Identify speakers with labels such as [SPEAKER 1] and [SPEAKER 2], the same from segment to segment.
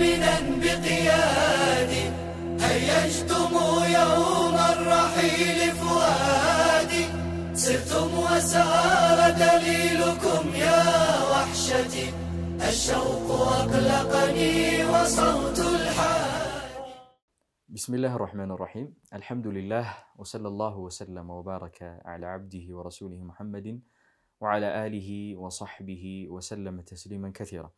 [SPEAKER 1] مؤمنا بقيادي هيا اجتموا يوم الرحيل فؤادي سرتم وسار دليلكم
[SPEAKER 2] يا وحشتي الشوق أقلقني وصوت الحادي
[SPEAKER 1] بسم الله الرحمن الرحيم الحمد لله وصلى الله وسلم وبارك على عبده ورسوله محمد وعلى آله وصحبه وسلم تسليما كثيرا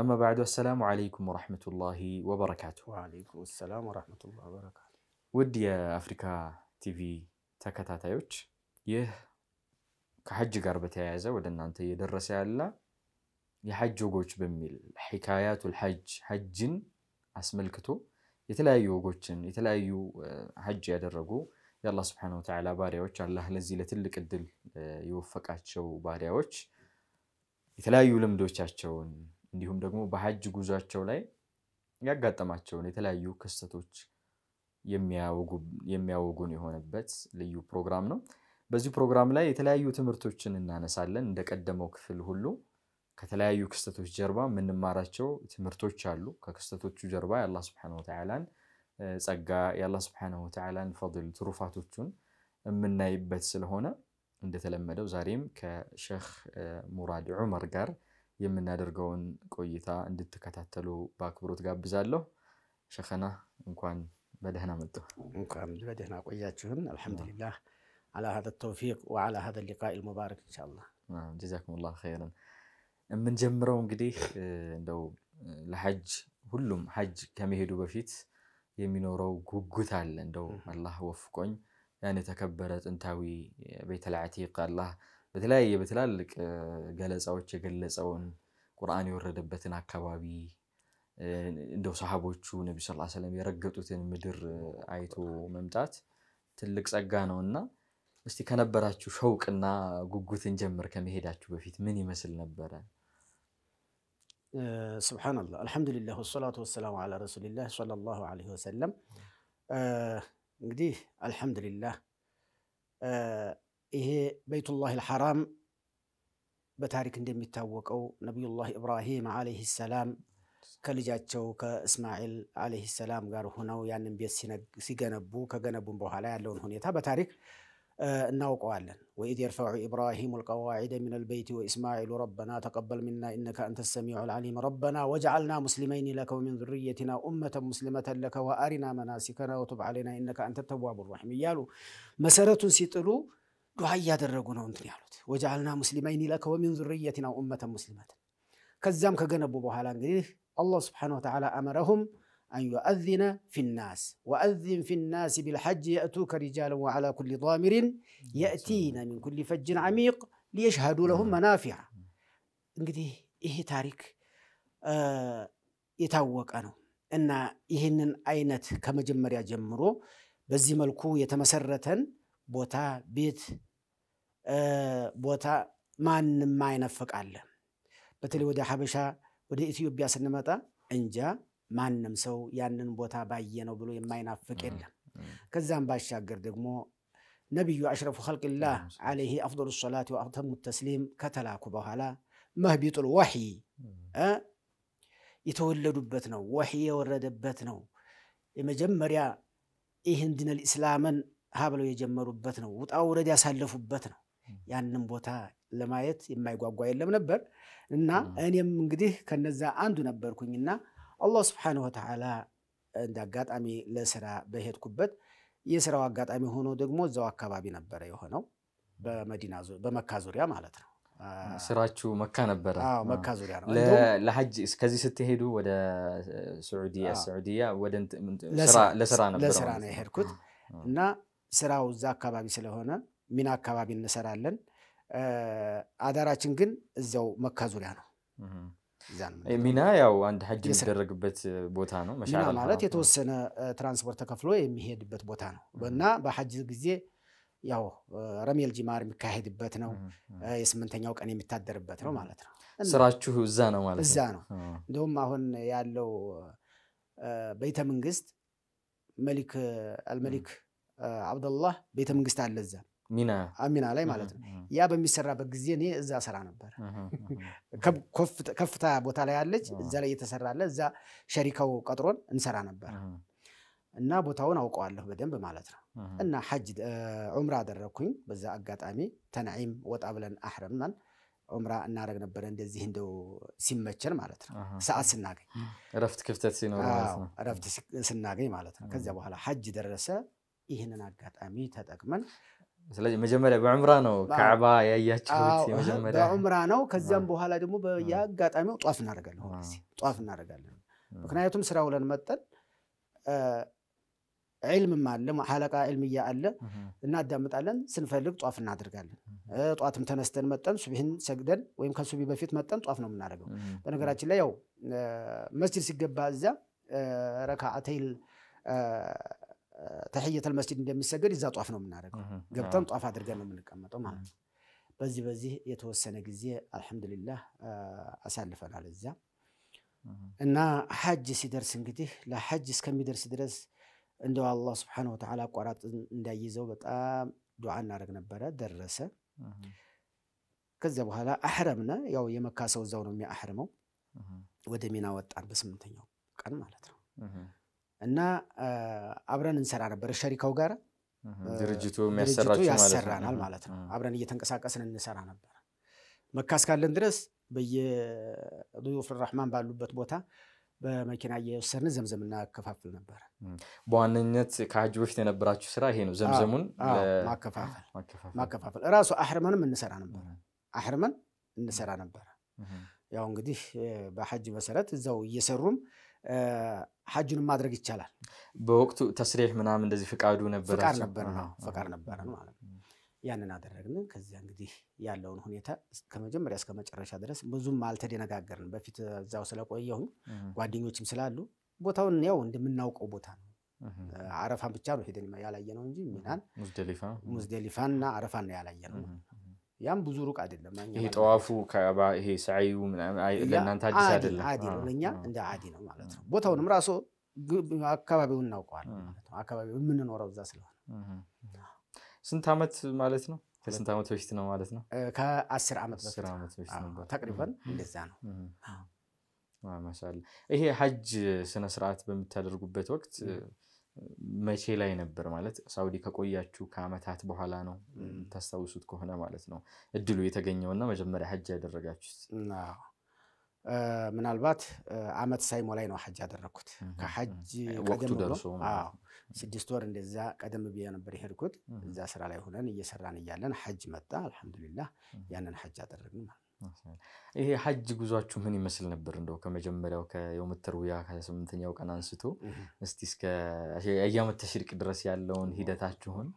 [SPEAKER 1] አማ ባዕዱ አሰላሙ ዓለይኩም ወረሕመቱላሂ ወበረካቱ።
[SPEAKER 2] ወአለይኩም ሰላም ወረሕመቱላሂ ወበረካቱ።
[SPEAKER 1] ውድ የአፍሪካ ቲቪ ተከታታዮች ይህ ከሐጅ ጋር በተያያዘ ወደ እናንተ እየደረሰ ያለ የሐጅ ወጎች በሚል ሒካያቱል ሐጅ ሐጅን አስመልክቶ የተለያዩ ወጎችን የተለያዩ ሐጅ ያደረጉ የአላህ ስብሐነሁ ወተዓላ ባሪያዎች አላህ ለዚህ ለትልቅ እድል የወፈቃቸው ባሪያዎች የተለያዩ ልምዶቻቸውን እንዲሁም ደግሞ በሀጅ ጉዟቸው ላይ ያጋጠማቸውን የተለያዩ ክስተቶች የሚያወጉን የሆነበት ልዩ ፕሮግራም ነው። በዚህ ፕሮግራም ላይ የተለያዩ ትምህርቶችን እናነሳለን። እንደቀደመው ክፍል ሁሉ ከተለያዩ ክስተቶች ጀርባ የምንማራቸው ትምህርቶች አሉ። ከክስተቶቹ ጀርባ የአላህ ስብሐነሁ ወተዓላን ጸጋ፣ የአላህ ስብሐነሁ ወተዓላን ፈድል፣ ትሩፋቶቹን የምናይበት ስለሆነ እንደተለመደው ዛሬም ከሼህ ሙራድ ዑመር ጋር የምናደርገውን ቆይታ እንድትከታተሉ በአክብሮት ጋብዛለሁ። ሸኸና እንኳን በደህና መጡ።
[SPEAKER 2] እንኳን በደህና ቆያችሁን። አልሐምዱሊላህ አላ ሀ ተውፊቅ ወአላ ሀ ሊቃ ልሙባረክ እንሻላ
[SPEAKER 1] ጀዛኩም ላ ኸይረን። የምንጀምረው እንግዲህ እንደው ለሐጅ ሁሉም ሐጅ ከመሄዱ በፊት የሚኖረው ጉጉት አለ። እንደው አላህ ወፍቆኝ ያን የተከበረ ጥንታዊ ቤተል ዓቲቅ አላህ በተለያየ በትላልቅ ገለጻዎች የገለጸውን ቁርአን የወረደበትን አካባቢ እንደው ሰሃቦቹ ነቢ ስ ሰለም የረገጡትን ምድር አይቶ መምጣት ትልቅ ጸጋ ነው እና እስቲ ከነበራችሁ ሸውቅና ጉጉትን ጀምር ከመሄዳችሁ በፊት ምን ይመስል ነበረ?
[SPEAKER 2] ስብሓንላህ አልሐምዱሊላህ ወሰላቱ ወሰላሙ ዓላ ረሱሊላህ ሰለላሁ ዐለይሂ ወሰለም። እንግዲህ አልሐምዱሊላህ إيه بيت الله الحرام بتارك ندم التوقعو نبي الله إبراهيم عليه السلام كالجاتشو كإسماعيل عليه السلام قارو هناو يعني بيس سيقنبو كقنبون بوحالا لون هنية تابة تارك آه وإذ يرفع إبراهيم القواعد من البيت وإسماعيل ربنا تقبل منا إنك أنت السميع العليم ربنا وجعلنا مسلمين لك ومن ذريتنا أمة مسلمة لك وأرنا مناسكنا وتب علينا إنك أنت التواب الرحيم يالو مسارة سيطلو ዱዓ እያደረጉ ነው እንትን ያሉት ወጃአልና ሙስሊመይን ለከ ወሚን ዙርየትና ኡመተን ሙስሊመትን ከዛም ከገነቡ በኋላ እንግዲህ አላህ ስብሓነሁ ወተዓላ አመረሁም أن يؤذن في الناس وأذن في الناس بالحج يأتوك رجالا وعلى كل ضامر يأتين من كل فج عميق ليشهدوا لهم منافع እንግዲህ ይሄ ታሪክ የታወቀ ነው እና ይህንን አይነት ከመጀመሪያ ጀምሮ በዚህ መልኩ የተመሰረተን ቦታ፣ ቤት፣ ቦታ ማንም አይነፍቃለ። በተለይ ወደ ሀበሻ ወደ ኢትዮጵያ ስንመጣ እንጃ ማንም ሰው ያንን ቦታ ባየ ነው ብሎ የማይናፍቅ የለም። ከዛም ባሻገር ደግሞ ነቢዩ አሽረፉ ኸልቅላህ ዓለይሂ አፍዶሉ ሰላት ወአተሙ ተስሊም ከተላኩ በኋላ መህቢጡል ወሒ የተወለዱበት ነው። ወሒ የወረደበት ነው። የመጀመሪያ ኢህንድነል ኢስላምን ሀ ብለው የጀመሩበት ነው። ውጣ ውረድ ያሳለፉበት ነው። ያንን ቦታ ለማየት የማይጓጓ የለም ነበር እና እኔም እንግዲህ ከነዛ አንዱ ነበርኩኝና አላህ ስብሓነሁ ወተዓላ እንደ አጋጣሚ ለስራ በሄድኩበት የስራው አጋጣሚ ሆኖ ደግሞ እዛው አካባቢ ነበረ የሆነው በመዲና በመካ ዙሪያ ማለት ነው።
[SPEAKER 1] ስራችሁ መካ ነበረ? መካ ዙሪያ ነው። ለሐጅ ከዚህ ስትሄዱ ወደ ሱዑዲያ፣ ለስራ ነበር ለስራ ነው
[SPEAKER 2] የሄድኩት እና ስራው እዛ አካባቢ ስለሆነ ሚና አካባቢ እንሰራለን። አዳራችን ግን እዚያው መካ ዙሪያ ነው።
[SPEAKER 1] ሚና ያው አንድ ሀጅ የሚደረግበት ቦታ ነው። ሚና ማለት
[SPEAKER 2] የተወሰነ ትራንስፖርት ተከፍሎ የሚሄድበት ቦታ ነው እና በሀጅ ጊዜ ያው ረሜል ጂማር የሚካሄድበት ነው። የስምንተኛው ቀን የሚታደርበት ነው ማለት ነው። ስራችሁ
[SPEAKER 1] እዛ ነው ማለት ነው። እዛ ነው።
[SPEAKER 2] እንዲሁም አሁን ያለው ቤተ መንግስት መሊክ አልመሊክ አብደላህ ቤተ መንግስት አለ እዛ ሚና ላይ ማለት ነው። ያ በሚሰራበት ጊዜ እኔ እዛ ሰራ ነበር። ከፍታ ቦታ ላይ አለች፣ እዛ ላይ እየተሰራለ እዛ ሸሪካው ቀጥሮን እንሰራ ነበር እና ቦታውን አውቀዋለሁ በደንብ ማለት ነው። እና ሐጅ ዑምራ አደረግኩኝ በዛ አጋጣሚ ተንዒም ወጣ ብለን አሕረምናን ዑምራ እናደረግ ነበረ። እንደዚህ እንደው ሲመቸን ማለት ነው፣ ሰዓት ስናገኝ፣
[SPEAKER 1] እረፍት ክፍተት ሲኖር፣
[SPEAKER 2] እረፍት ስናገኝ ማለት ነው። ከዚያ በኋላ ሐጅ ደረሰ። ይህንን አጋጣሚ ተጠቅመን
[SPEAKER 1] ስለዚህ መጀመሪያ በዑምራ ነው ካዕባ ያያችሁት? በዑምራ
[SPEAKER 2] ነው። ከዚያም በኋላ ደግሞ የአጋጣሚው ጧፍ እናደርጋለን፣ ጧፍ እናደርጋለን። ምክንያቱም ስራ ውለን መጠን ዒልምም አለ ሐለቃ ዒልምያ አለ እናዳምጣለን። ስንፈልግ ጧፍ እናደርጋለን። ጧትም ተነስተን መጠን ሱቢህን ሰግደን ወይም ከሱቢ በፊት መጠን ጧፍ ነው የምናደርገው። በነገራችን ላይ ያው መስጅድ ሲገባ እዚያ ረካዓተይል ተሕየተል መስጂድ እንደሚሰገድ ይዛ ጧፍ ነው የምናደርገው። ገብተን ጧፍ አድርገን ነው የምንቀመጠው ማለት ነው። በዚህ በዚህ የተወሰነ ጊዜ አልሐምዱሊላህ አሳልፈናል እዚያ እና ሐጅ ሲደርስ እንግዲህ ለሐጅ እስከሚደርስ ድረስ እንደው አላህ ስብሓነሁ ወተዓላ አቋራጥ እንዳይዘው በጣም ዱዓ እናደርግ ነበረ። ደረሰ። ከዚያ በኋላ አሕረምነ። ያው የመካ ሰው እዛው ነው የሚያሕርመው። ወደ ሚና ወጣን በስምንተኛው ቀን ማለት ነው። እና አብረን እንሰራ ነበር ሸሪካው ጋር ድርጅቱ ያሰራናል ማለት ነው። አብረን እየተንቀሳቀስን እንሰራ ነበር። መካ እስካለን ድረስ በየዱዩፍ ራህማን ባሉበት ቦታ በመኪና እየወሰድን ዘምዘም እናከፋፍል ነበር።
[SPEAKER 1] በዋነኝነት ከሀጅ በፊት የነበራችሁ ስራ ይሄ ነው፣ ዘምዘሙን
[SPEAKER 2] ማከፋፈል። እራሱ አህርመንም እንሰራ ነበር፣ አህርመን እንሰራ ነበር። ያው እንግዲህ በሐጅ መሰረት እዛው እየሰሩም ሐጁን ማድረግ ይቻላል።
[SPEAKER 1] በወቅቱ ተስሪሕ ምናምን እንደዚህ ፍቃዱ ነበር ፍቃድ ነበር ፍቃድ
[SPEAKER 2] ነበር ማለት ነው። ያንን አደረግን። ከዚያ እንግዲህ ያለውን ሁኔታ ከመጀመሪያ እስከ መጨረሻ ድረስ ብዙም አልተደነጋገርን። በፊት እዛው ስለቆየሁኝ ጓደኞችም ስላሉ ቦታውን ያው እንደምናውቀው ቦታ ነው። አረፋን ብቻ ነው ሄደን ያላየ ነው እንጂ ሚናን፣ ሙዝደሊፋ ሙዝደሊፋን እና አረፋን ነው ያላየ ነው። ያም ብዙ ሩቅ አይደለም። ይሄ
[SPEAKER 1] ጠዋፉ ይሄ ሰዓዩ ለእናንተ አዲስ አይደለም፣ አዲ ነው ለእኛ
[SPEAKER 2] እንደ አዲ ነው ማለት ነው። ቦታውንም ራሱ አካባቢውን እናውቀዋል ማለት ነው። አካባቢው የምንኖረው እዛ ስለሆነ ስንት ዓመት ማለት ነው?
[SPEAKER 1] ከስንት ዓመት በፊት ነው ማለት ነው?
[SPEAKER 2] ከአስር ዓመት በፊት ተቅሪበን እንደዛ ነው።
[SPEAKER 1] ማሻአላ ይሄ ሀጅ ስነስርዓት በምታደርጉበት ወቅት መቼ ላይ ነበር ማለት ሳውዲ ከቆያችሁ ከአመታት በኋላ ነው የምታስታውሱት ከሆነ ማለት ነው እድሉ የተገኘውና መጀመሪያ ሀጅ ያደረጋችሁት?
[SPEAKER 2] ምናልባት አመት ሳይሞ ላይ ነው ሀጅ ያደረግኩት። ከሀጅ ወቅቱ ደርሶ ስድስት ወር እንደዛ ቀደም ብ ነበር የሄድኩት። እዛ ስራ ላይ ሆነን እየሰራን እያለን ሀጅ መጣ። አልሐምዱሊላህ ያንን ሀጅ አደረግን ማለት
[SPEAKER 1] ይሄ ሀጅ ጉዟችሁ ምን ይመስል ነበር? እንደው ከመጀመሪያው ከየውምትርውያ ከስምንተኛው ቀን አንስቶ እስቲ እስከ አያመት ተሽሪቅ ድረስ ያለውን ሂደታችሁን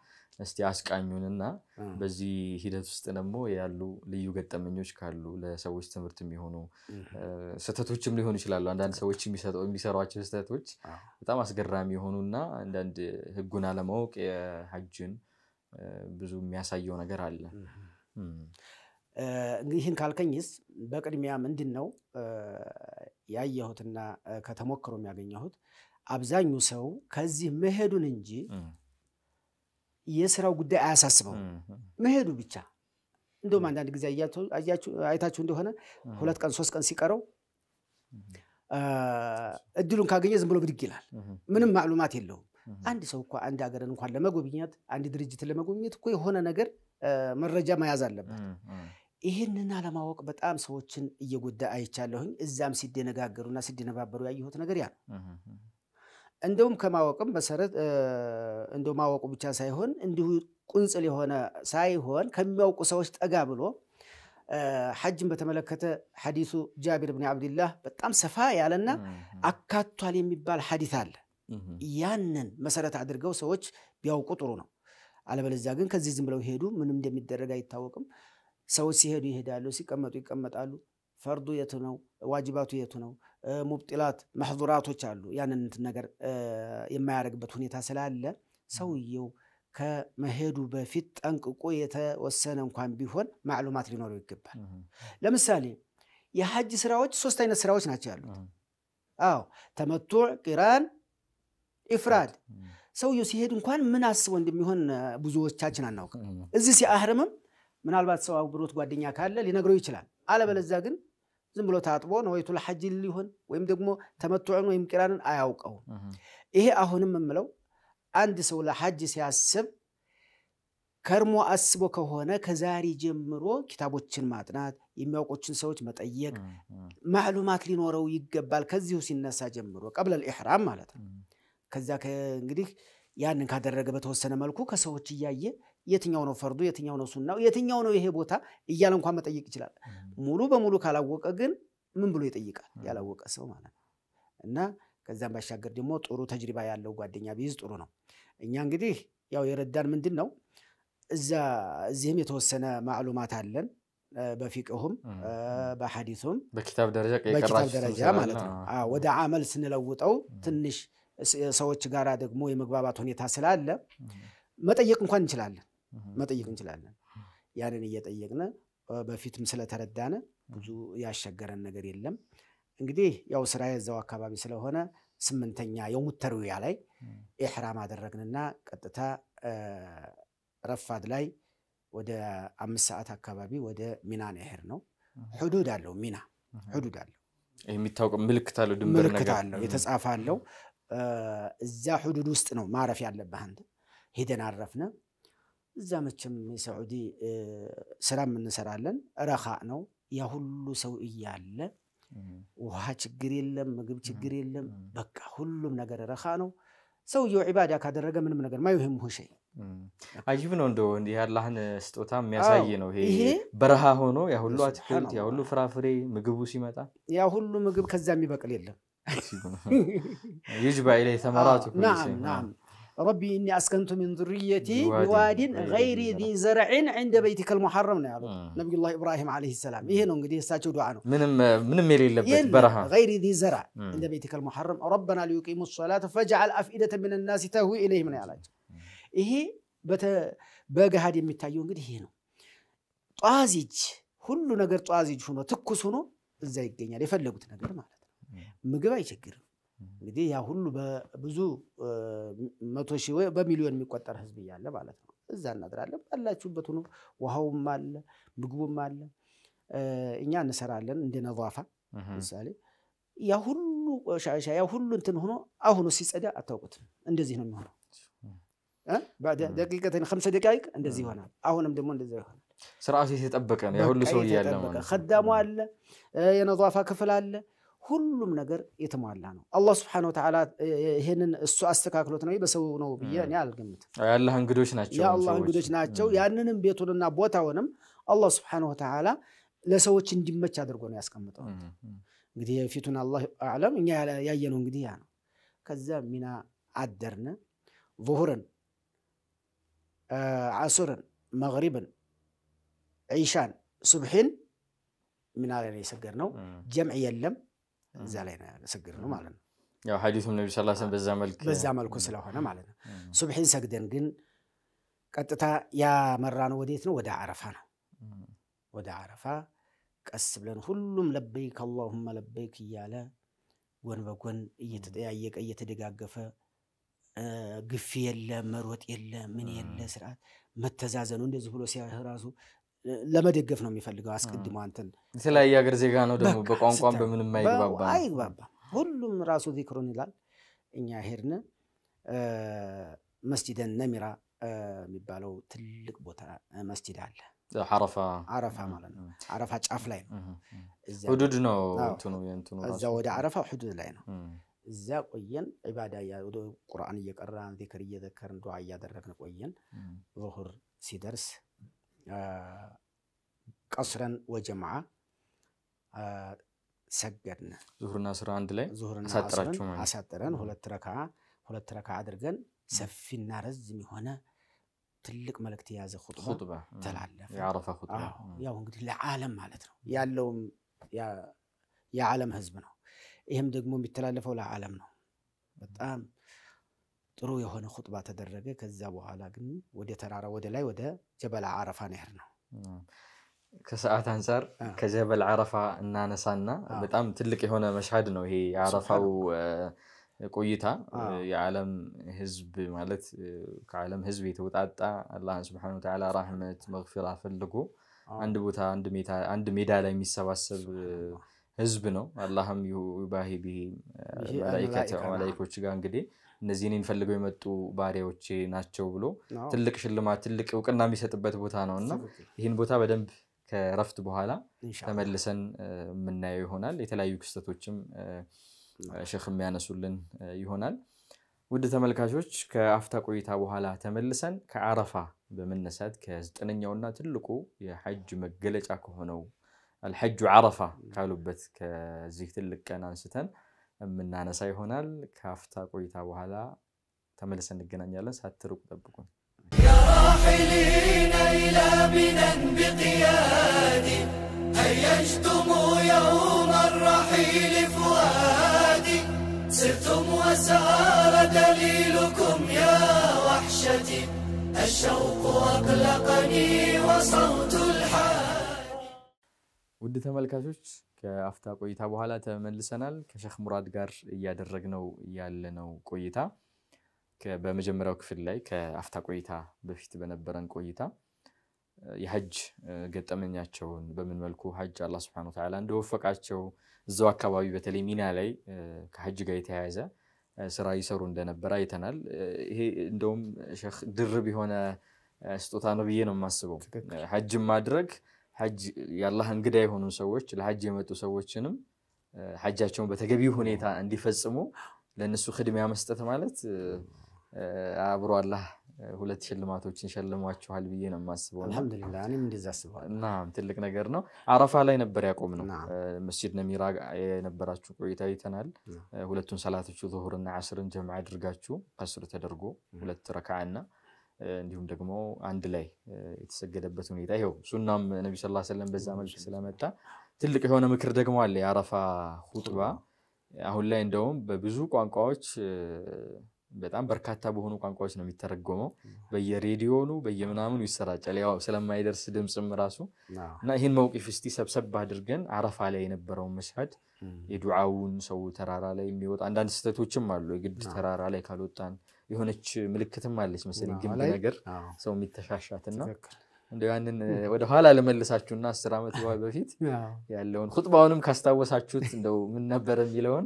[SPEAKER 1] እስቲ አስቃኙንና በዚህ ሂደት ውስጥ ደግሞ ያሉ ልዩ ገጠመኞች ካሉ ለሰዎች ትምህርት የሚሆኑ ስህተቶችም ሊሆኑ ይችላሉ። አንዳንድ ሰዎች የሚሰሯቸው ስህተቶች በጣም አስገራሚ የሆኑና አንዳንድ ህጉን አለማወቅ የሀጅን ብዙ የሚያሳየው ነገር አለ።
[SPEAKER 2] ይህን ካልከኝስ በቅድሚያ ምንድን ነው ያየሁትና ከተሞክሮ የሚያገኘሁት አብዛኙ ሰው ከዚህ መሄዱን እንጂ የስራው ጉዳይ አያሳስበውም። መሄዱ ብቻ እንደውም አንዳንድ ጊዜ አይታችሁ እንደሆነ ሁለት ቀን ሶስት ቀን ሲቀረው እድሉን ካገኘ ዝም ብሎ ብድግ ይላል። ምንም ማዕሉማት የለውም። አንድ ሰው እኮ አንድ ሀገርን እንኳን ለመጎብኘት አንድ ድርጅትን ለመጎብኘት እኮ የሆነ ነገር መረጃ መያዝ አለበት። ይህንን አለማወቅ በጣም ሰዎችን እየጎዳ አይቻለሁኝ። እዛም ሲደነጋገሩና ሲደነባበሩ ያየሁት ነገር ያ ነው። እንደውም ከማወቅም መሰረት እንደ ማወቁ ብቻ ሳይሆን እንዲሁ ቁንጽል የሆነ ሳይሆን ከሚያውቁ ሰዎች ጠጋ ብሎ ሐጅን በተመለከተ ሐዲሱ ጃቢር ብን አብድላህ በጣም ሰፋ ያለና አካቷል የሚባል ሐዲት አለ። ያንን መሰረት አድርገው ሰዎች ቢያውቁ ጥሩ ነው። አለበለዚያ ግን ከዚህ ዝም ብለው ሄዱ፣ ምንም እንደሚደረግ አይታወቅም። ሰዎች ሲሄዱ ይሄዳሉ፣ ሲቀመጡ ይቀመጣሉ። ፈርዱ የቱ ነው? ዋጅባቱ የቱ ነው? ሙብጢላት መሕዙራቶች አሉ። ያንን ነገር የማያደርግበት ሁኔታ ስላለ ሰውየው ከመሄዱ በፊት ጠንቅቆ የተወሰነ እንኳን ቢሆን ማዕሉማት ሊኖረው ይገባል። ለምሳሌ የሐጅ ስራዎች ሶስት አይነት ስራዎች ናቸው ያሉት። አዎ ተመቱዕ፣ ቂራን፣ ኢፍራድ። ሰውየው ሲሄድ እንኳን ምን አስቦ እንደሚሆን ብዙዎቻችን አናውቅም። እዚህ ሲአህርምም ምናልባት ሰው አብሮት ጓደኛ ካለ ሊነግረው ይችላል። አለበለዚያ ግን ዝም ብሎ ታጥቦ ወይቱ ለሐጅ ሊሆን ወይም ደግሞ ተመትዑን ወይም ቂራንን አያውቀውም። ይሄ አሁንም የምለው አንድ ሰው ለሐጅ ሲያስብ ከርሞ አስቦ ከሆነ ከዛሬ ጀምሮ ኪታቦችን ማጥናት፣ የሚያውቆችን ሰዎች መጠየቅ፣ ማዕሉማት ሊኖረው ይገባል። ከዚሁ ሲነሳ ጀምሮ ቀብለል ኢሕራም ማለት ነው። ከዚያ እንግዲህ ያንን ካደረገ በተወሰነ መልኩ ከሰዎች እያየ የትኛው ነው ፈርዱ፣ የትኛው ነው ሱናው፣ የትኛው ነው ይሄ ቦታ እያለ እንኳን መጠየቅ ይችላል። ሙሉ በሙሉ ካላወቀ ግን ምን ብሎ ይጠይቃል? ያላወቀ ሰው ማለት ነው። እና ከዚያም ባሻገር ደግሞ ጥሩ ተጅሪባ ያለው ጓደኛ ቢይዝ ጥሩ ነው። እኛ እንግዲህ ያው የረዳን ምንድን ነው እዛ እዚህም የተወሰነ ማዕሉማት አለን በፊቅሁም በሐዲሱም
[SPEAKER 1] በኪታብ ደረጃ ማለት ነው።
[SPEAKER 2] ወደ አመል ስንለውጠው ትንሽ ሰዎች ጋር ደግሞ የመግባባት ሁኔታ ስላለ መጠየቅ እንኳን እንችላለን። መጠየቅ እንችላለን። ያንን እየጠየቅን በፊትም ስለተረዳነ ብዙ ያሸገረን ነገር የለም። እንግዲህ ያው ስራ የዛው አካባቢ ስለሆነ ስምንተኛ የውሙት ላይ ኢሕራም አደረግንና ቀጥታ ረፋድ ላይ ወደ አምስት ሰዓት አካባቢ ወደ ሚና ነሄር ነው። ሕዱድ አለው ሚና ሕዱድ አለው
[SPEAKER 1] የሚታወቅ ምልክት አለው ድንበር ምልክት አለው የተጻፈ
[SPEAKER 2] አለው። እዛ ሕዱድ ውስጥ ነው ማረፍ ያለብህ አንተ። ሂደን አረፍነ። እዛ መቼም የሳዑዲ ስራ የምንሰራለን ረኻ ነው። ያ ሁሉ ሰው እያለ ውሃ ችግር የለም፣ ምግብ ችግር የለም። በቃ ሁሉም ነገር ረኻ ነው። ሰውየው ዒባዳ ካደረገ ምንም ነገር ማ ይህም ሸይ
[SPEAKER 1] አጂብ ነው። እንደው ያላህን ስጦታ የሚያሳይ ነው ይሄ። በረሃ ሆኖ ያ ሁሉ አትክልት፣ ያ ሁሉ ፍራፍሬ፣ ምግቡ ሲመጣ
[SPEAKER 2] ያ ሁሉ ምግብ ከዛ የሚበቅል የለም።
[SPEAKER 1] ይጅባ ኢለይ ተመራቱ
[SPEAKER 2] ربي إني أسكنت من ذريتي بواد غير ذي زرع عند بيتك المحرم يا نعم. آه. رب نبي الله إبراهيم عليه السلام إيه نون قدي ساتو دعانو
[SPEAKER 1] من من ميري برها غير
[SPEAKER 2] ذي زرع عند بيتك المحرم ربنا ليقيموا الصلاة فاجعل أفئدة من الناس تهوي إليهم نعلم ይሄ በገሃድ የሚታየው እንግዲህ ይሄ ነው። ايه نو طازج كل نجر طازج ሆኖ تكسونو ازاي የፈለጉት ነገር ማለት ነው። ምግብ አይቸግርም። እንግዲህ ያ ሁሉ በብዙ መቶ ሺህ ወይ በሚሊዮን የሚቆጠር ህዝብ እያለ ማለት ነው። እዛ እናድራለን። ባላችሁበት ሆኖ ውሃውም አለ፣ ምግቡም አለ። እኛ እንሰራለን እንደ ነፋፋ ምሳሌ ያ ሁሉ ቆሻሻ ያ ሁሉ እንትን ሆኖ አሁኑ ሲጸዳ አታውቁትም። እንደዚህ ነው የሚሆነው። ደቂቀተን ከምሰ ደቃይቅ እንደዚህ ይሆናል። አሁንም ደግሞ እንደዛ ይሆናል።
[SPEAKER 1] ስርዓቱ የተጠበቀ ነው። ሁሉ ሰው እያለ
[SPEAKER 2] ከዳሙ አለ፣ የነፋፋ ክፍል አለ ሁሉም ነገር የተሟላ ነው። አላህ ስብሐነሁ ወተዓላ ይህንን እሱ አስተካክሎት ነው በሰው ነው ብዬ እኔ አልገምትም።
[SPEAKER 1] የአላህ እንግዶች ናቸው፣ የአላህ እንግዶች
[SPEAKER 2] ናቸው። ያንንም ቤቱንና ቦታውንም አላህ ስብሐነሁ ወተዓላ ለሰዎች እንዲመች አድርጎ ነው ያስቀምጠው። እንግዲህ የፊቱን አላህ አዕለም። እኛ ያየነው እንግዲህ ያ ነው። ከዛ ሚና አደርን፣ ዙሁርን፣ ዓሱርን፣ መግሪብን፣ ዒሻን፣ ሱብሒን ሚና ላይ የሰገድ ነው። ጀምዕ የለም እዚያ ላይ ስግድ ነው ማለት ነው።
[SPEAKER 1] ያው ሐዲሱም ነቢ ስ በዛ መልክ በዛ
[SPEAKER 2] መልኩ ስለሆነ ማለት ነው። ሱብሒን ሰግደን ግን ቀጥታ ያመራ ነው ወዴት ነው? ወደ አረፋ ነው። ወደ አረፋ ቀስ ብለን ሁሉም ለበይክ አላሁመ ለበይክ እያለ ጎን በጎን እየተጠያየቀ እየተደጋገፈ ግፊ የለ መሮጥ የለ ምን የለ ስርዓት መተዛዘኑ እንደዚህ ብሎ ሲያ ራሱ ለመደገፍ ነው የሚፈልገው አስቀድሞ አንተን
[SPEAKER 1] የተለያየ ሀገር ዜጋ ነው ደግሞ በቋንቋም በምንም አይግባባ
[SPEAKER 2] ሁሉም ራሱ ዚክሩን ይላል እኛ ሄድን መስጂደን ነሚራ የሚባለው ትልቅ ቦታ መስጂድ አለ አረፋ ማለት ነው አረፋ ጫፍ ላይ ነው ሁዱድ ነው እዛ ወደ አረፋ ሁዱድ ላይ ነው እዛ ቆየን ዒባዳ ቁርአን እየቀራን ዚክር እየዘከርን ዱዓ እያደረግን ቆየን ዙሁር ሲደርስ ቀስረን ወጀምዓ ሰገድን። ዙሁርና
[SPEAKER 1] ስራ አንድ ላይ ዙሁርና
[SPEAKER 2] ሁለት ረካ ሁለት ረካ አድርገን ሰፊና ረዝም የሆነ ትልቅ መልእክት የያዘ ኹጥባ ተላለፈ። ያው እንግዲህ ለዓለም ማለት ነው ያለውም የዓለም ህዝብ ነው። ይህም ደግሞ የሚተላለፈው ለዓለም ነው በጣም ጥሩ የሆነ ሁጥባ ተደረገ። ከዛ በኋላ ግን ወደ ተራራ ወደ ላይ ወደ ጀበል አረፋ ነህር ነው።
[SPEAKER 1] ከሰዓት አንጻር ከጀበል አረፋ እናነሳና በጣም ትልቅ የሆነ መሻድ ነው ይሄ የአረፋው ቆይታ። የዓለም ህዝብ ማለት ከዓለም ህዝብ የተውጣጣ አላህን ስብሐነሁ ወተዓላ ራህመት መግፊራ ፈልጎ አንድ ቦታ አንድ ሜዳ ላይ የሚሰባሰብ ህዝብ ነው። አላህም ዩባሂ ቢሂ መላኢኮች ጋር እንግዲህ እነዚህ እኔን ፈልገው የመጡ ባሪያዎቼ ናቸው ብሎ ትልቅ ሽልማት፣ ትልቅ እውቅና የሚሰጥበት ቦታ ነው እና ይህን ቦታ በደንብ ከረፍት በኋላ ተመልሰን የምናየው ይሆናል። የተለያዩ ክስተቶችም ሼክ የሚያነሱልን ይሆናል። ውድ ተመልካቾች ከአፍታ ቆይታ በኋላ ተመልሰን ከአረፋ በመነሳት ከዘጠነኛውና ትልቁ የሐጅ መገለጫ ከሆነው አልሐጁ አረፋ ካሉበት ከዚህ ትልቅ ቀን አንስተን የምናነሳ ይሆናል። ከአፍታ ቆይታ በኋላ ተመልሰን እንገናኛለን። ሳትርቁ ጠብቁን። هيجتم يوم الرحيل فؤادي سرتم وسار دليلكم يا وحشتي الشوق أقلقني وصوت الأ ውድ ተመልካቾች ከአፍታ ቆይታ በኋላ ተመልሰናል። ከሸህ ሙራድ ጋር እያደረግነው ያለነው ቆይታ በመጀመሪያው ክፍል ላይ ከአፍታ ቆይታ በፊት በነበረን ቆይታ የሀጅ ገጠመኛቸውን በምን መልኩ ሀጅ አላህ ሱብሐነሁ ወተዓላ እንደወፈቃቸው እዛው አካባቢ በተለይ ሚና ላይ ከሀጅ ጋር የተያያዘ ስራ ይሰሩ እንደነበረ አይተናል። ይሄ እንደውም ሸህ ድርብ የሆነ ስጦታ ነው ብዬ ነው የማስበው ሀጅን ማድረግ ሐጅ የአላህ እንግዳ የሆኑ ሰዎች ለሐጅ የመጡ ሰዎችንም ሐጃቸውን በተገቢው ሁኔታ እንዲፈጽሙ ለእነሱ ክድሚያ መስጠት ማለት አብሮ አላህ ሁለት ሽልማቶችን ሸልሟችኋል ብዬ ነው የማስበው። አልሐምዱሊላህ እኔም እንደዚያ አስበዋል። እናም ትልቅ ነገር ነው። አረፋ ላይ ነበር ያቆም ነው። መስጂድ ነሚራ የነበራችሁ ቆይታ ይተናል። ሁለቱን ሰላቶች ዙሁርና አስርን ጀምዓ አድርጋችሁ ቀስር ተደርጎ ሁለት ረካዓና እንዲሁም ደግሞ አንድ ላይ የተሰገደበት ሁኔታ ይኸው ሱናም ነቢ ስላ ስለም በዛ መልክ ስለመጣ ትልቅ የሆነ ምክር ደግሞ አለ። የአረፋ ሁጥባ አሁን ላይ እንደውም በብዙ ቋንቋዎች በጣም በርካታ በሆኑ ቋንቋዎች ነው የሚተረጎመው። በየሬዲዮኑ በየምናምኑ ይሰራጫል፣ ያው ስለማይደርስ ድምፅም ራሱ እና ይህን መውቂፍ እስቲ ሰብሰብ አድርገን አረፋ ላይ የነበረውን መሻድ የዱዓውን ሰው ተራራ ላይ የሚወጣ አንዳንድ ስህተቶችም አሉ። የግድ ተራራ ላይ ካልወጣን የሆነች ምልክትም አለች መሰለኝ ግንብ ነገር ሰው የሚተሻሻትና እንደ ያንን ወደኋላ ለመልሳችሁና አስር ዓመት በፊት ያለውን ሁጥባውንም ካስታወሳችሁት እንደው ምን ነበር የሚለውን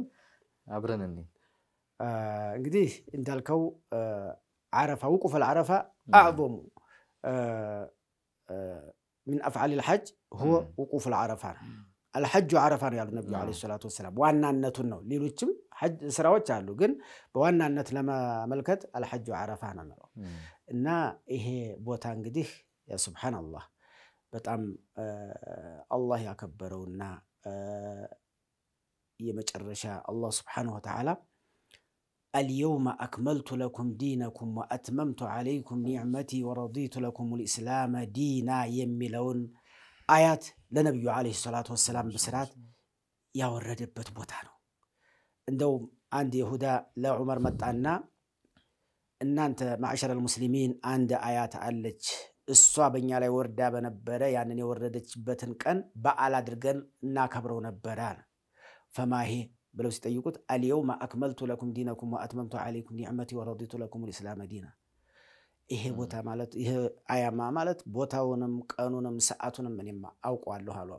[SPEAKER 1] አብረን እኔ እንግዲህ እንዳልከው
[SPEAKER 2] ዓረፋ ውቁፍ አልዓረፋ አዕظሙ ምን አፍዓል ልሐጅ ሁወ ውቁፍ አልዓረፋ ነው አልሐጁ አረፋ ነው ያሉ ነቢዩ ዓለይሂ ሰላቱ ወሰላም። ዋናነቱን ነው። ሌሎችም ስራዎች አሉ፣ ግን በዋናነት ለመመልከት አልሐጁ አረፋ ነው ነው እና ይሄ ቦታ እንግዲህ ሱብሓነላህ በጣም አላህ ያከበረውና የመጨረሻ አላህ ሱብሓነሁ ወተዓላ አልየውመ አክመልቱ ለኩም ዲነኩም ወአትመምቱ ዓለይኩም ኒዕመቲ ወረዲቱ ለኩም ልእስላመ ዲና የሚለውን አያት ለነቢዩ አለይሂ ሰላቱ ወሰላም ብስራት ያወረደበት ቦታ ነው። እንደውም አንድ የሁዳ ለዑመር መጣና እናንተ ማዕሸረል ሙስሊሚን አንድ አያት አለች እሷ በእኛ ላይ ወርዳ በነበረ ያንን የወረደችበትን ቀን በዓል አድርገን እናከብረው ነበረ ፈማሄ ብለው ሲጠይቁት አልየውማ አክመልቱ ለኩም ዲነኩም ወአትመምቱ ዓለይኩም ኒዕመቲ ወረዲቱ ለኩም ልእስላመ ዲና ይሄ ቦታ ማለት ይሄ አያማ ማለት ቦታውንም ቀኑንም ሰዓቱንም እኔማ አውቀዋለሁ አሉ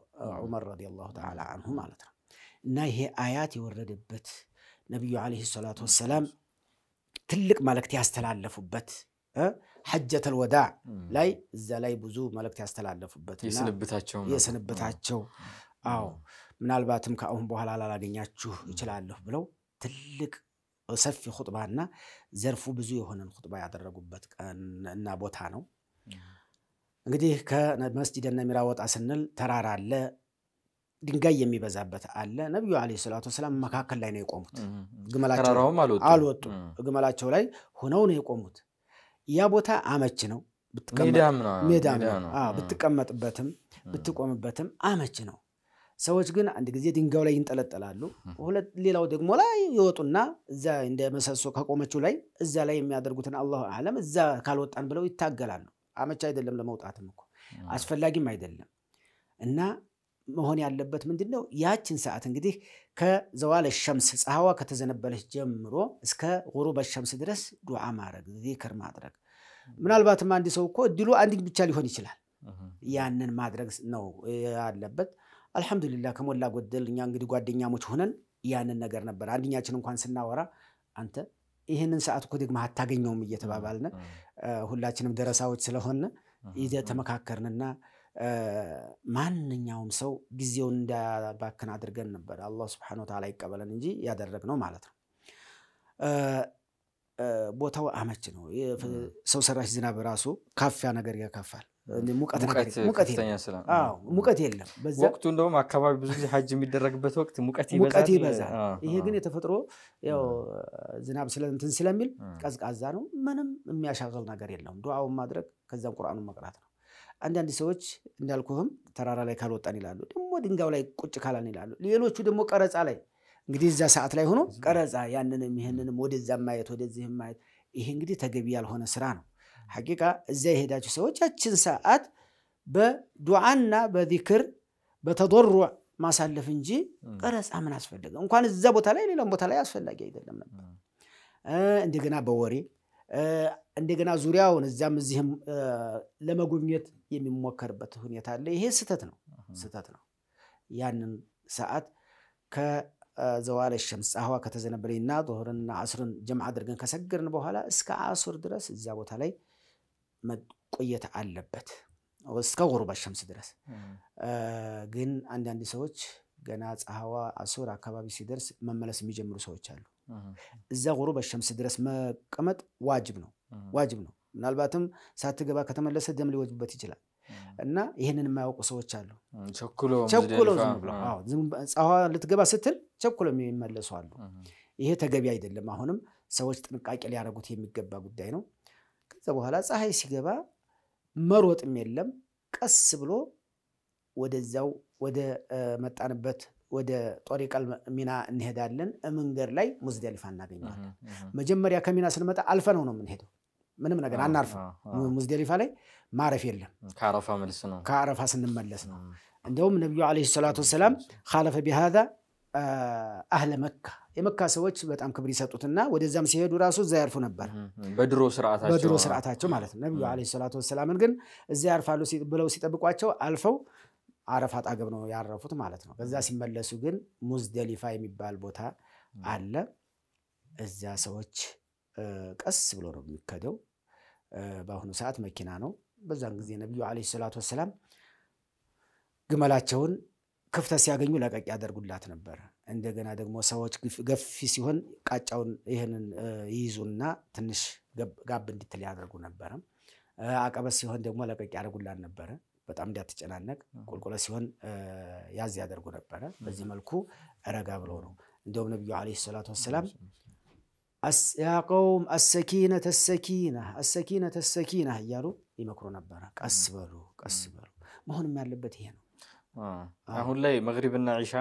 [SPEAKER 2] ዑመር ረዲየላሁ ተዓላ አንሁ ማለት ነው። እና ይሄ አያት የወረደበት ነቢዩ ዓለይሂ ሰላቱ ወሰላም ትልቅ መልእክት ያስተላለፉበት ሐጀተል ወዳ ላይ እዛ ላይ ብዙ መልእክት ያስተላለፉበት የስንብታቸው አዎ ምናልባትም ከአሁን በኋላ ላላገኛችሁ ይችላለሁ ብለው ትልቅ ሰፊ ሁጥባና እና ዘርፉ ብዙ የሆነን ሁጥባ ያደረጉበት ቀን እና ቦታ ነው። እንግዲህ ከመስጂደ ነሚራ ወጣ ስንል ተራራ አለ፣ ድንጋይ የሚበዛበት አለ። ነቢዩ ዓለይሂ ሰላቱ ወሰላም መካከል ላይ ነው የቆሙት። አልወጡም፣ ግመላቸው ላይ ሆነው ነው የቆሙት። ያ ቦታ አመች ነው፣ ሜዳም ነው፣ ብትቀመጥበትም ብትቆምበትም አመች ነው። ሰዎች ግን አንድ ጊዜ ድንጋዩ ላይ ይንጠለጠላሉ። ሁለት ሌላው ደግሞ ላይ ይወጡና እዛ እንደ መሰሶ ከቆመችው ላይ እዛ ላይ የሚያደርጉትን አላሁ አለም እዛ ካልወጣን ብለው ይታገላሉ። አመቻ አይደለም ለመውጣትም እኮ አስፈላጊም አይደለም እና መሆን ያለበት ምንድን ነው? ያችን ሰዓት እንግዲህ ከዘዋለ ሸምስ ፀሐዋ ከተዘነበለች ጀምሮ እስከ ጉሩበ ሸምስ ድረስ ዱዓ ማድረግ ዚክር ማድረግ ምናልባትም አንድ ሰው እኮ እድሉ አንድ ብቻ ሊሆን ይችላል። ያንን ማድረግ ነው ያለበት። አልሐምዱሊላ ከሞላ ጎደል እኛ እንግዲህ ጓደኛሞች ሆነን ያንን ነገር ነበር። አንድኛችን እንኳን ስናወራ አንተ ይህንን ሰዓት እኮ ደግመህ አታገኘውም እየተባባልን ሁላችንም ደረሳዎች ስለሆነ ተመካከርንና ማንኛውም ሰው ጊዜውን እንዳባክን አድርገን ነበር። አላህ ስብሐነሁ ወተዓላ ይቀበለን እንጂ ያደረግነው ማለት ነው። ቦታው አመች ነው። ሰው ሰራሽ ዝናብ ራሱ ካፊያ ነገር ያካፋል። ሙቀት የለም። ወቅቱ
[SPEAKER 1] እንደውም አካባቢ ብዙ ጊዜ ሀጅ የሚደረግበት ወቅት ሙቀት ይበዛል። ይሄ ግን
[SPEAKER 2] የተፈጥሮ ያው ዝናብ ስለንትን ስለሚል ቀዝቃዛ ነው። ምንም የሚያሻግል ነገር የለውም። ዱዓውን ማድረግ ከዛም ቁርአኑ መቅራት ነው። አንዳንድ ሰዎች እንዳልኩህም ተራራ ላይ ካልወጣን ይላሉ፣ ደግሞ ድንጋው ላይ ቁጭ ካላን ይላሉ። ሌሎቹ ደግሞ ቀረፃ ላይ እንግዲህ እዛ ሰዓት ላይ ሆኖ ቀረጻ ያንንም ይህንንም ወደዛ ማየት ወደዚህ ማየት ይሄ እንግዲህ ተገቢ ያልሆነ ስራ ነው። ሐቂቃ እዛ የሄዳችሁ ሰዎች ያችን ሰዓት በዱዓና በዚክር በተዶሩዕ ማሳለፍ እንጂ ቀረጻ ምን አስፈለገ? እንኳን እዛ ቦታ ላይ ሌላም ቦታ ላይ አስፈላጊ አይደለም ነበር። እንደገና በወሬ እንደገና ዙሪያውን እዚያም እዚህም ለመጎብኘት የሚሞከርበት ሁኔታ አለ። ይሄ ስህተት ነው ስህተት ነው። ያንን ሰዓት ዘዋለ ሸምስ ፀሐዋ ከተዘነበለና ዙሁርና አስርን ጀምዓ አድርገን ከሰግርን በኋላ እስከ አሱር ድረስ እዛ ቦታ ላይ መቆየት አለበት፣ እስከ ጉሩባ ሸምስ ድረስ። ግን አንዳንድ ሰዎች ገና ፀሐዋ አሱር አካባቢ ሲደርስ መመለስ የሚጀምሩ ሰዎች አሉ። እዛ ጉሩባ ሸምስ ድረስ መቀመጥ ዋጅብ ነው ዋጅብ ነው። ምናልባትም ሳትገባ ከተመለሰ ደም ሊወጅብበት ይችላል። እና ይህንን የማያውቁ ሰዎች አሉ። ቸኩለው ልትገባ ስትል ቸኩሎ የሚመለሱ አሉ። ይሄ ተገቢ አይደለም። አሁንም ሰዎች ጥንቃቄ ሊያደርጉት የሚገባ ጉዳይ ነው። ከዛ በኋላ ፀሐይ ሲገባ መሮጥም የለም። ቀስ ብሎ ወደዚያው ወደ መጣንበት ወደ ጦሪቀል ሚና እንሄዳለን። መንገድ ላይ ሙዝደሊፋ እናገኘዋለን። መጀመሪያ ከሚና ስንመጣ አልፈነው ነው የምንሄደው። ምንም ነገር አናርፍም። ሙዝደሊፋ ላይ ማረፍ የለም።
[SPEAKER 1] ከአረፋ መልስ
[SPEAKER 2] ነው። ከአረፋ ስንመለስ ነው። እንዲሁም ነቢዩ ዓለይሂ ሰላቱ ወሰላም ካለፈ ቢሃዛ አህለ መካ የመካ ሰዎች በጣም ክብር ይሰጡትና ወደዛም ሲሄዱ ራሱ እዛ ያርፉ ነበር፣
[SPEAKER 1] በድሮ ስርዓታቸው ማለት
[SPEAKER 2] ነው። ነቢዩ ዓለይሂ ሰላቱ ወሰላምን ግን እዛ ያርፋሉ ብለው ሲጠብቋቸው አልፈው አረፋ አጠገብ ነው ያረፉት ማለት ነው። ከዛ ሲመለሱ ግን ሙዝደሊፋ የሚባል ቦታ አለ። እዚያ ሰዎች ቀስ ብሎ ነው የሚከደው። በአሁኑ ሰዓት መኪና ነው። በዛን ጊዜ ነቢዩ ዓለይሂ ሰላቱ ወሰላም ግመላቸውን ክፍተ ሲያገኙ ለቀቅ ያደርጉላት ነበር። እንደገና ደግሞ ሰዎች ገፊ ሲሆን ቃጫውን ይህንን ይይዙና ትንሽ ጋብ እንድትል ያደርጉ ነበረ። አቀበት ሲሆን ደግሞ ለቀቅ ያደርጉላት ነበረ፣ በጣም እንዳትጨናነቅ። ቁልቁለ ሲሆን ያዝ ያደርጉ ነበረ። በዚህ መልኩ ረጋ ብሎ ነው እንደውም ነቢዩ ዓለይሂ ሰላቱ ወሰላም ያቆውም አሰኪነ አሰኪነተ አሰኪነ አሰኪነተ እያሉ ይመክሩ ነበረ። ቀስ በሉ ቀስ በሉ መሆንም ያለበት ይሄ ነው።
[SPEAKER 1] አሁን ላይ መግሪብና ዒሻ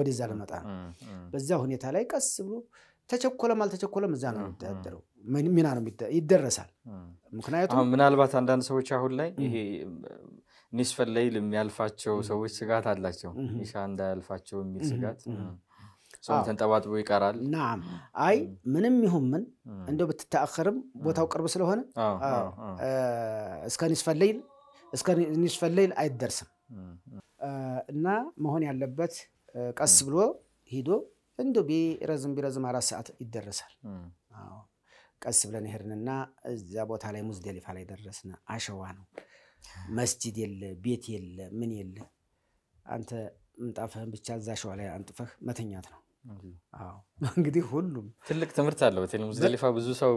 [SPEAKER 1] ወደዛ ለመጣ ነው።
[SPEAKER 2] በዛ ሁኔታ ላይ ቀስ ብሎ ተቸኮለም አልተቸኮለም እዛ ነው የሚደረደረው። ሚና ነው ይደረሳል።
[SPEAKER 1] ምክንያቱም ምናልባት አንዳንድ ሰዎች አሁን ላይ ይሄ ኒስፈል ለይል የሚያልፋቸው ሰዎች ስጋት አላቸው። ኢሻ እንዳያልፋቸው የሚል ስጋት ሰው ተንጠባጥቦ ይቀራል። ናም
[SPEAKER 2] አይ ምንም ይሁን ምን እንደው ብትተአኸርም ቦታው ቅርብ ስለሆነ እስከ ኒስፈ ሌይል እስከ ኒስፈ ሌይል አይደርስም እና መሆን ያለበት ቀስ ብሎ ሂዶ እንዶ ቢረዝም ቢረዝም አራት ሰዓት ይደረሳል። ቀስ ብለን ሄድንና እዚያ ቦታ ላይ ሙዝደሊፋ ላይ ደረስን። አሸዋ ነው፣ መስጂድ የለ፣ ቤት የለ፣ ምን የለ። አንተ ምንጣፍህን ብቻ እዛ አሸዋ ላይ አንጥፈህ መተኛት ነው። እንግዲህ ሁሉም
[SPEAKER 1] ትልቅ ትምህርት አለው። በተለይ ሙዝደሊፋ ብዙ ሰው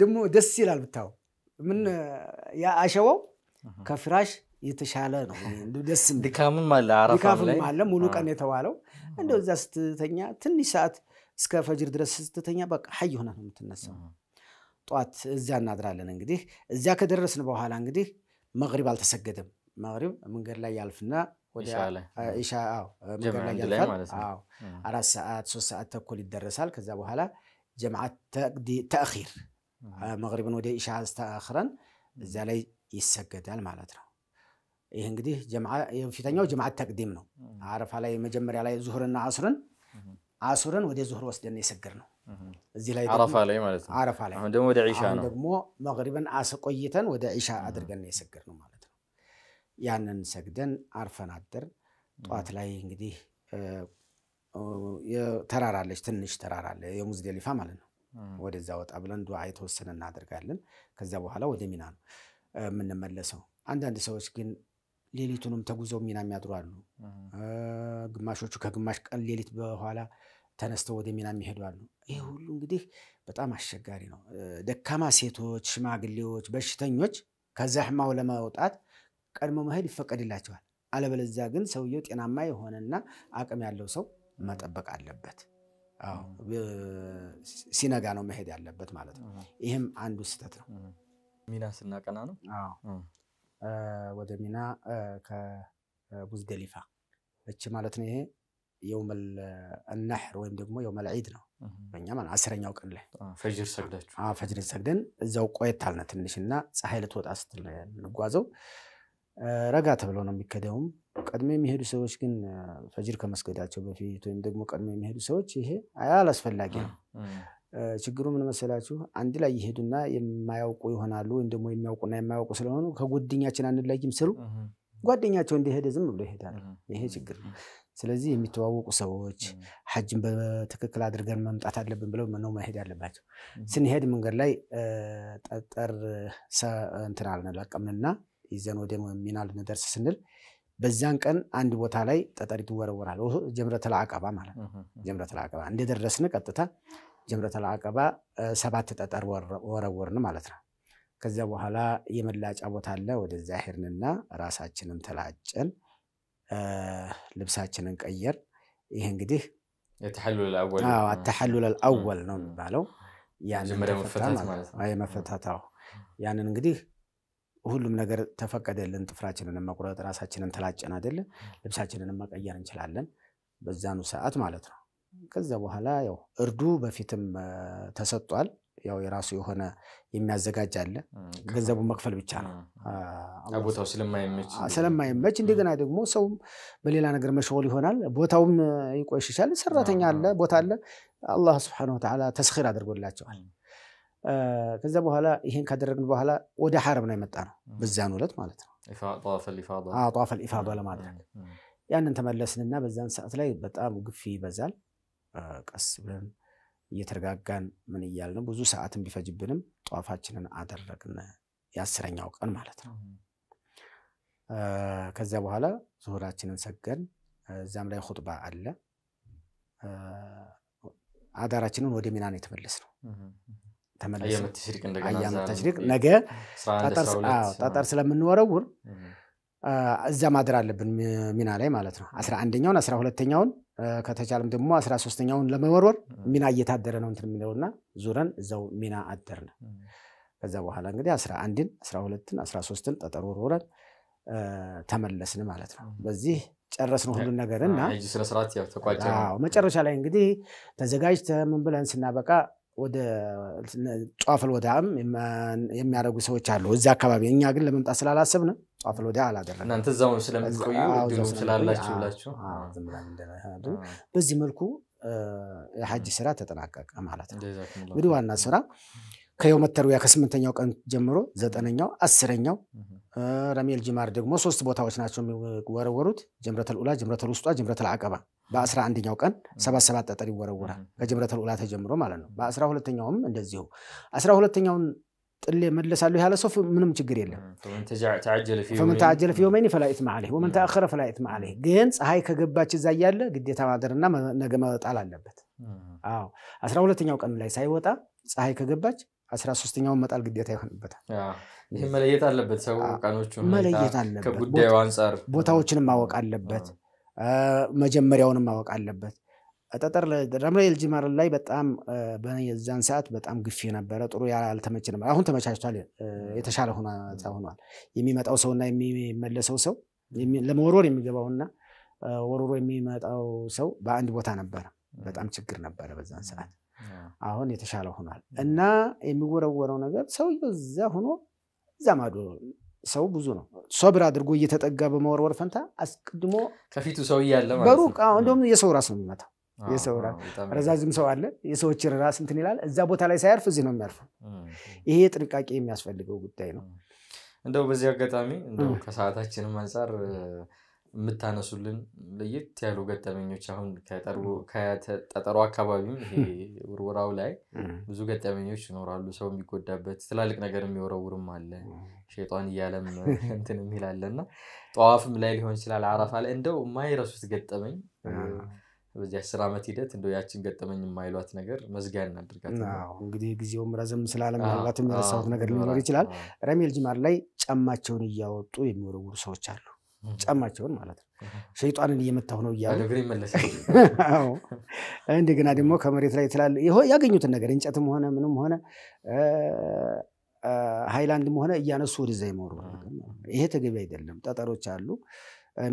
[SPEAKER 2] ደግሞ ደስ ይላል ብታው ምን አሸዋው ከፍራሽ የተሻለ ነው። ደስ ድካምም አለ ሙሉ ቀን የተባለው እንደ እዛ ስትተኛ ትንሽ ሰዓት እስከ ፈጅር ድረስ ስትተኛ በቃ ሀይ ሆነ ነው የምትነሳው። ጠዋት እዚያ እናድራለን። እንግዲህ እዚያ ከደረስን በኋላ እንግዲህ መግሪብ አልተሰገደም። መግሪብ መንገድ ላይ ያልፍና ኢሻ መንገድ ላይ ያልፋል አራት ሰዓት ሶስት ሰዓት ተኩል ይደረሳል ከዛ በኋላ ጀምዓት ተእኺር መግሪብን ወደ ኢሻ አስተአኽረን እዛ ላይ ይሰገዳል ማለት ነው ይህ እንግዲህ የፊተኛው ጀምዓት ተቅዲም ነው አረፋ ላይ መጀመሪያ ላይ ዙሁርና አስርን አሱርን ወደ ዙሁር ወስደን የሰግር ነው እዚህ ላይ አረፋ ላይ
[SPEAKER 1] ማለት ነው አረፋ ላይ ደግሞ ወደ ዒሻ ነው
[SPEAKER 2] ደግሞ መግሪብን አስቆይተን ወደ ዒሻ አድርገን የሰግር ነው ማለት ነው ያንን ሰግደን አርፈን አደር። ጠዋት ላይ እንግዲህ ተራራለች፣ ትንሽ ተራራለ የሙዝደሊፋ ማለት ነው። ወደዛ ወጣ ብለን ዱዓ የተወሰነ እናደርጋለን። ከዛ በኋላ ወደ ሚና ነው የምንመለሰው። አንዳንድ ሰዎች ግን ሌሊቱንም ተጉዘው ሚና የሚያድሩ አሉ። ግማሾቹ ከግማሽ ቀን ሌሊት በኋላ ተነስተው ወደ ሚና የሚሄዱ አሉ። ይህ ሁሉ እንግዲህ በጣም አስቸጋሪ ነው። ደካማ ሴቶች፣ ሽማግሌዎች፣ በሽተኞች ከዘህማው ለመውጣት ቀድሞ መሄድ ይፈቀድላቸዋል። አለበለዚያ ግን ሰውየው ጤናማ የሆነና አቅም ያለው ሰው መጠበቅ አለበት። ሲነጋ ነው መሄድ ያለበት ማለት ነው። ይህም አንዱ ስህተት ነው። ሚና ስናቀና ነው ወደ ሚና ከቡዝደሊፋ እች ማለት ነው። ይሄ የውመል ነህር ወይም ደግሞ የውመል ዒድ ነው በእኛ ማለት አስረኛው ቀን ላይ ፈጅር ሰግዳችሁ ፈጅር ሰግደን እዛው ቆየት አልነ ትንሽ እና ፀሐይ ልትወጣ ስትል ነው የምንጓዘው ረጋ ተብለው ነው የሚከደውም። ቀድሞ የሚሄዱ ሰዎች ግን ፈጅር ከመስገዳቸው በፊት ወይም ደግሞ ቀድሞ የሚሄዱ ሰዎች ይሄ አስፈላጊ ነው። ችግሩ ምን መሰላችሁ? አንድ ላይ ይሄዱና የማያውቁ ይሆናሉ፣ ወይም ደግሞ የሚያውቁና የማያውቁ ስለሆኑ ከጓደኛችን አንለይም ስሉ ጓደኛቸው እንደሄደ ዝም ብሎ ይሄዳል። ይሄ ችግር ነው። ስለዚህ የሚተዋወቁ ሰዎች ሐጅን በትክክል አድርገን መምጣት አለብን ብለው ነው መሄድ ያለባቸው። ስንሄድ መንገድ ላይ ጠጠር እንትን አልንለቀምንና ይዘን ወደ ሚና ልንደርስ ስንል በዛን ቀን አንድ ቦታ ላይ ጠጠሪት ትወረወራል። ጀምረተል አቀባ ማለት ነው። ጀምረተል አቀባ እንደደረስን ቀጥታ ጀምረተል አቀባ ሰባት ጠጠር ወረወርን ማለት ነው። ከዚያ በኋላ የመላጫ ቦታ አለ። ወደዛ ሄድንና ራሳችንን ተላጨን፣ ልብሳችንን ቀየር። ይህ እንግዲህ አተሐሉል አልአወል ነው የሚባለው። ያንን መፈታታው ያንን እንግዲህ ሁሉም ነገር ተፈቀደልን። ጥፍራችንን መቁረጥ፣ ራሳችንን ተላጨን አይደለ? ልብሳችንን መቀየር እንችላለን በዛኑ ሰዓት ማለት ነው። ከዛ በኋላ ያው እርዱ በፊትም ተሰጧል። ያው የራሱ የሆነ የሚያዘጋጅ አለ። ገንዘቡ መክፈል ብቻ ነው ቦታው ስለማይመች። እንደገና ደግሞ ሰውም በሌላ ነገር መሸወል ይሆናል። ቦታውም ይቆሽሻል። ሰራተኛ አለ፣ ቦታ አለ። አላህ ስብሐነሁ ወተዓላ ተስኺር አድርጎላቸዋል። ከዚያ በኋላ ይሄን ካደረግን በኋላ ወደ ሐረም ነው የመጣ ነው በዚያን ዕለት ማለት ነው
[SPEAKER 1] ጧፈል ኢፋዳ ለማድረግ
[SPEAKER 2] ያንን ተመለስንና በዛን ሰዓት ላይ በጣም ግፊ ይበዛል ቀስ ብለን እየተረጋጋን ምን እያልን ብዙ ሰዓትን ቢፈጅብንም ጧፋችንን አደረግን የአስረኛው ቀን ማለት ነው ከዚያ በኋላ ዙሁራችንን ሰገን እዛም ላይ ሁጥባ አለ አዳራችንን ወደ ሚና ነው የተመለስ ነው ተመለስሽሪቅ ነገ ጠጠር ስለምንወረውር እዛ ማደር አለብን ሚና ላይ ማለት ነው። አስራ አንደኛውን አስራ ሁለተኛውን ከተቻለም ደግሞ አስራ ሶስተኛውን ለመወርወር ሚና እየታደረ ነው እንትን የሚለውና ዙረን እዛው ሚና አደር ነው ከዛ በኋላ እንግዲህ አስራ አንድን አስራ ሁለትን አስራ ሶስትን ጠጠር ወርወረን ተመለስን ማለት ነው። በዚህ ጨረስን ሁሉን ነገር እና መጨረሻ ላይ እንግዲህ ተዘጋጅተ ምን ብለን ስናበቃ ወደ ጧፍል ወዳም የሚያደርጉ ሰዎች አሉ እዚ አካባቢ እኛ ግን ለመምጣት ስላላሰብን ጧፈል ወዳ አላደረግእናንተ በዚህ መልኩ የሐጅ ስራ ተጠናቀቀ ማለት
[SPEAKER 1] ነው እንግዲህ ዋና
[SPEAKER 2] ስራ ከየው መተርያ ከስምንተኛው ቀን ጀምሮ ዘጠነኛው አስረኛው ረሜል ጅማር ደግሞ ሶስት ቦታዎች ናቸው የሚወረወሩት ጀምረተል ኡላ ጀምረተል ውስጧ ጀምረተል አቀባ በአስራ አንደኛው ቀን ሰባት ሰባት ጠጠር ይወረወራል ከጀምረተል ኡላ ተጀምሮ ማለት ነው። በአስራ ሁለተኛውም እንደዚሁ አስራ ሁለተኛውን ጥሌ መለሳለሁ ያለ ሰው ምንም ችግር የለም። ፈመን ተዓጀለ ፊ የውመይን ፈላ ወመን ተአኸረ ፈላ ኢትማ ግን ፀሐይ ከገባች እዛ እያለ ግዴታ ማደርና ነገ መጣል አለበት። አዎ አስራ ሁለተኛው ቀን ላይ ሳይወጣ ፀሐይ ከገባች አስራ ሶስተኛውን መጣል ግዴታ ይሆንበታል።
[SPEAKER 1] ይህ መለየት አለበት። ሰው ቀኖቹ መለየት አለበት። ከጉዳዩ አንጻር
[SPEAKER 2] ቦታዎችን ማወቅ አለበት። መጀመሪያውንም ማወቅ አለበት። ጠጠር ረምላይ ጅመርን ላይ በጣም በዛን ሰዓት በጣም ግፊ ነበረ። ጥሩ ያልተመች ነበር። አሁን ተመቻችቷል፣ የተሻለ ሁኔታ ሆኗል። የሚመጣው ሰውና የሚመለሰው ሰው ለመወርወር የሚገባውና ወርሮ የሚመጣው ሰው በአንድ ቦታ ነበረ። በጣም ችግር ነበረ በዛን ሰዓት። አሁን የተሻለ ሆኗል እና የሚወረወረው ነገር ሰውየው እዛ ሆኖ እዛ ማዶ ሰው ብዙ ነው። ሶብር አድርጎ እየተጠጋ በመወርወር ፈንታ አስቀድሞ ከፊቱ
[SPEAKER 1] ሰው እያለ በሩቅ
[SPEAKER 2] እንደውም የሰው ራስ ነው የሚመታው። የሰው ራስ ረዛዝም ሰው አለ። የሰዎች ራስ እንትን ይላል። እዛ ቦታ ላይ ሳያርፍ እዚህ ነው የሚያርፈው። ይሄ ጥንቃቄ የሚያስፈልገው ጉዳይ ነው።
[SPEAKER 1] እንደው በዚህ አጋጣሚ እንደው ከሰዓታችንም አንጻር የምታነሱልን ለየት ያሉ ገጠመኞች አሁን ከጠጠሩ አካባቢም ይሄ ውርውራው ላይ ብዙ ገጠመኞች ይኖራሉ። ሰው የሚጎዳበት ትላልቅ ነገር የሚወረውርም አለ። ሸጧን እያለም እንትን የሚላለ እና ጠዋፍም ላይ ሊሆን ይችላል። አረፋ ላይ እንደው የማይረሱት ገጠመኝ በዚህ አስር ዓመት ሂደት እንደ ያችን ገጠመኝ የማይሏት ነገር መዝጊያ
[SPEAKER 2] እናድርጋት። እንግዲህ ጊዜውም ረዘም ስላለ ምናልባት የሚረሳት ነገር ሊኖር ይችላል። ረሜል ጅማር ላይ ጫማቸውን እያወጡ የሚወረውሩ ሰዎች አሉ። ጫማቸውን ማለት ነው። ሸይጣንን እየመታሁ ነው እያሉ እንደገና ደግሞ ከመሬት ላይ ትላል ያገኙትን ነገር እንጨትም ሆነ ምንም ሆነ ሃይላንድም ሆነ እያነሱ ወደዛ ይመሩ። ይሄ ተገቢ አይደለም። ጠጠሮች አሉ።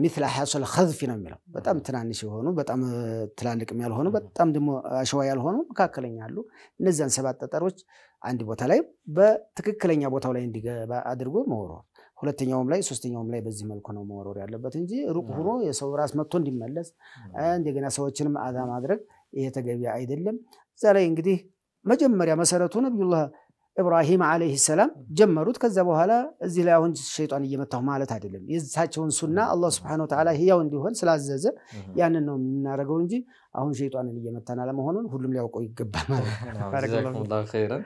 [SPEAKER 2] ሚትላ ሐሶል ከዝፊ ነው የሚለው በጣም ትናንሽ የሆኑ በጣም ትላልቅም ያልሆኑ በጣም ደግሞ አሸዋ ያልሆኑ መካከለኛ አሉ። እነዚያን ሰባት ጠጠሮች አንድ ቦታ ላይ በትክክለኛ ቦታው ላይ እንዲገባ አድርጎ መወረዋል። ሁለተኛውም ላይ ሶስተኛውም ላይ በዚህ መልኩ ነው መወረር ያለበት እንጂ ሩቅ ሆኖ የሰው ራስ መጥቶ እንዲመለስ እንደገና ሰዎችንም አዛ ማድረግ ይሄ ተገቢ አይደለም። እዛ ላይ እንግዲህ መጀመሪያ መሰረቱ ነቢዩላህ ኢብራሂም ዓለይሂ ሰላም ጀመሩት። ከዛ በኋላ እዚህ ላይ አሁን ሸይጣን እየመታሁ ማለት አይደለም። የዛቸውን ሱና አላህ ሱብሓነሁ ወተዓላ ህያው እንዲሆን ስላዘዘ ያንን ነው የምናደርገው እንጂ አሁን ሸይጣንን እየመታን አለመሆኑን ሁሉም ሊያውቀው ይገባል ማለት ነው።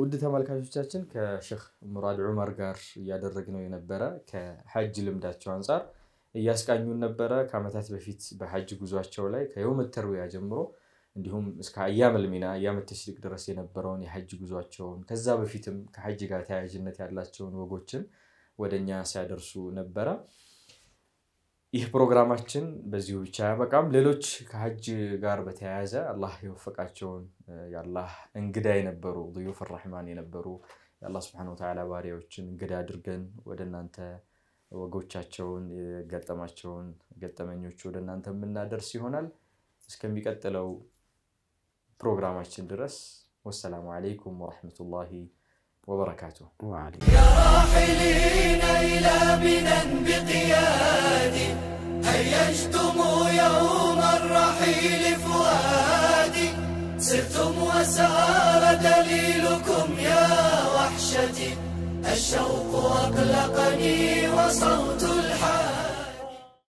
[SPEAKER 1] ውድ ተመልካቾቻችን ከሼህ ሙራድ ዑመር ጋር እያደረግነው የነበረ ከሐጅ ልምዳቸው አንጻር እያስቃኙን ነበረ። ከዓመታት በፊት በሐጅ ጉዟቸው ላይ ከየውም ተርዊያ ጀምሮ እንዲሁም እስከ አያም ልሚና አያም ተሽሪቅ ድረስ የነበረውን የሐጅ ጉዟቸውን ከዛ በፊትም ከሐጅ ጋር ተያያዥነት ያላቸውን ወጎችን ወደ እኛ ሲያደርሱ ነበረ። ይህ ፕሮግራማችን በዚሁ ብቻ ያበቃም። ሌሎች ከሀጅ ጋር በተያያዘ አላህ የወፈቃቸውን የአላህ እንግዳ የነበሩ ዩፍ ራሕማን የነበሩ የአላህ ስብሐነሁ ወተዓላ ባሪያዎችን እንግዳ አድርገን ወደ እናንተ ወጎቻቸውን የገጠማቸውን ገጠመኞች ወደ እናንተ የምናደርስ ይሆናል። እስከሚቀጥለው ፕሮግራማችን ድረስ ወሰላሙ ዓለይኩም ወረሕመቱላሂ وبركاته وعليكم
[SPEAKER 2] يا راحلين إلى منى بقيادي هيا اجتموا
[SPEAKER 1] يوم الرحيل فؤادي سرتم
[SPEAKER 2] وسار دليلكم يا وحشتي الشوق أقلقني وصوت